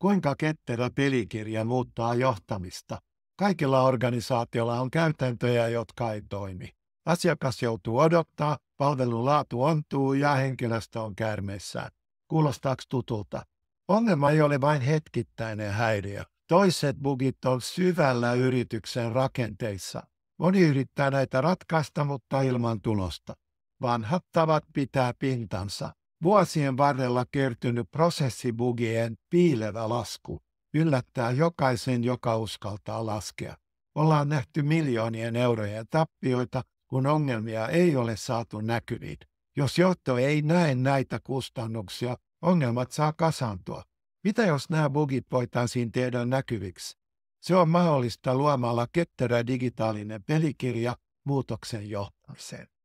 Kuinka ketterä pelikirja muuttaa johtamista? Kaikilla organisaatioilla on käytäntöjä, jotka ei toimi. Asiakas joutuu odottaa, palvelun laatu ontuu ja henkilöstö on käärmeissään. Kuulostaako tutulta? Ongelma ei ole vain hetkittäinen häiriö. Toiset bugit on syvällä yrityksen rakenteissa. Moni yrittää näitä ratkaista, mutta ilman tulosta. Vanhat tavat pitää pintansa. Vuosien varrella kertynyt prosessibugien piilevä lasku yllättää jokaisen, joka uskaltaa laskea. Ollaan nähty miljoonien eurojen tappioita, kun ongelmia ei ole saatu näkyviin. Jos johto ei näe näitä kustannuksia, ongelmat saa kasantua. Mitä jos nämä bugit voitaisiin tehdä näkyviksi? Se on mahdollista luomalla ketterä digitaalinen pelikirja muutoksen johtamiseen.